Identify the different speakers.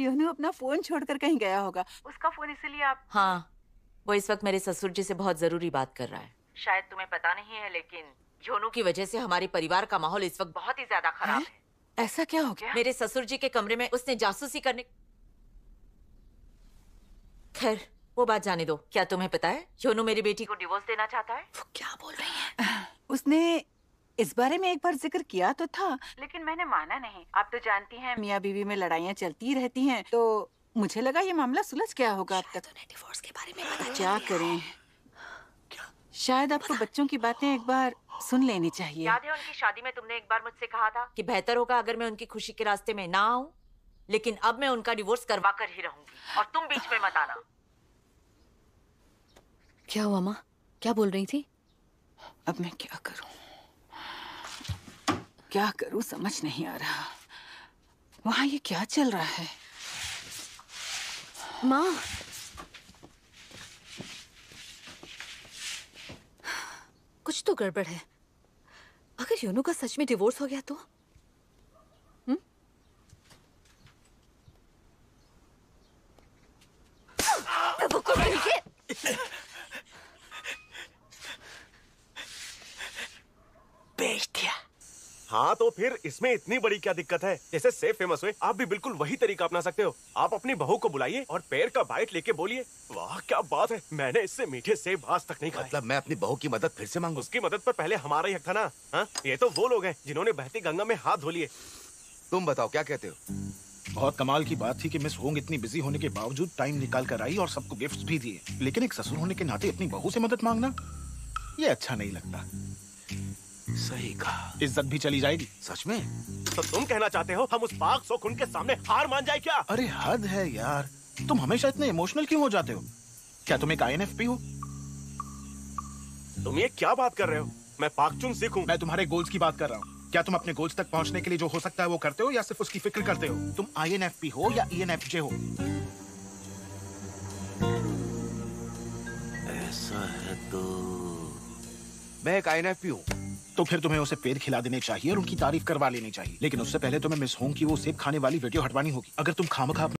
Speaker 1: दियोनू अपना फोन छोड़कर कहीं गया होगा उसका फोन इसीलिए आप हाँ वो इस वक्त मेरे ससुर जी से बहुत जरूरी बात कर रहा है शायद तुम्हें पता नहीं है लेकिन जोनू की वजह से हमारे परिवार का माहौल इस वक्त बहुत ही ज्यादा खराब है? है ऐसा क्या हो गया मेरे ससुर जी के कमरे में उसने जासूसी करने खैर वो बात जाने दो क्या तुम्हें पता है जोनू मेरी बेटी को डिवोर्स देना चाहता है वो क्या बोल रही है उसने इस बारे में एक बार जिक्र किया तो था लेकिन मैंने माना नहीं आप तो जानती हैं मियाँ बीवी में लड़ाइयाँ चलती रहती हैं तो मुझे लगा ये मामला सुलझ क्या होगा अब तक उन्हें डिवोर्स के बारे में पता क्या करें शायद आपको बच्चों की बातें एक बार सुन लेनी चाहिए याद है उनकी शादी में तुमने एक बार मुझसे कहा था कि बेहतर होगा अगर मैं उनकी खुशी के रास्ते में ना आऊं लेकिन अब मैं उनका डिवोर्स करवा कर ही रहूंगी और तुम बीच में मत आना क्या हुआ माँ क्या बोल रही थी अब मैं क्या करूं क्या करूं समझ नहीं आ रहा वहां ये क्या चल रहा है माँ कुछ तो गड़बड़ है अगर योनू का सच में डिवोर्स हो गया तो हुँ? हम्म? तो
Speaker 2: हाँ तो फिर इसमें इतनी बड़ी क्या दिक्कत है जैसे सेफ फेमस हुए आप भी बिल्कुल वही तरीका अपना सकते हो आप अपनी बहू को बुलाइए और पैर का बाइट लेके बोलिए वाह क्या बात है मैंने इससे मीठे सेब आज तक नहीं मतलब मैं अपनी बहू की मदद फिर से मांगू उसकी मदद पर पहले हमारा ही हक था ना हा? ये तो वो लोग हैं जिन्होंने बहती गंगा में हाथ धो लिए तुम बताओ क्या कहते हो बहुत कमाल की बात थी कि मिस होंग इतनी बिजी होने के बावजूद टाइम निकाल कर आई और सबको गिफ्ट्स भी दिए लेकिन एक ससुर होने के नाते अपनी बहू से मदद मांगना ये अच्छा नहीं लगता सही कहा इज्जत भी चली जाएगी सच में तो तुम कहना चाहते हो हम उस पाक सोखुन के सामने हार मान जाए क्या अरे हद है यार तुम हमेशा इतने इमोशनल क्यों हो जाते हो क्या तुम एक आई हो तुम ये क्या बात कर रहे हो मैं पाकचुन सिख हूँ मैं तुम्हारे गोल्स की बात कर रहा हूँ क्या तुम अपने गोल्स तक पहुँचने के लिए जो हो सकता है वो करते हो या सिर्फ उसकी फिक्र करते हो तुम आईएनएफपी हो या ईएनएफजे e हो ऐसा है तो मैं एक आईएनएफपी हूँ तो फिर तुम्हें उसे पेड़ खिला देने चाहिए और उनकी तारीफ करवा लेनी चाहिए लेकिन उससे पहले तुम्हें मिस होंग की वो सेब खाने वाली वीडियो हटवानी होगी अगर तुम खाम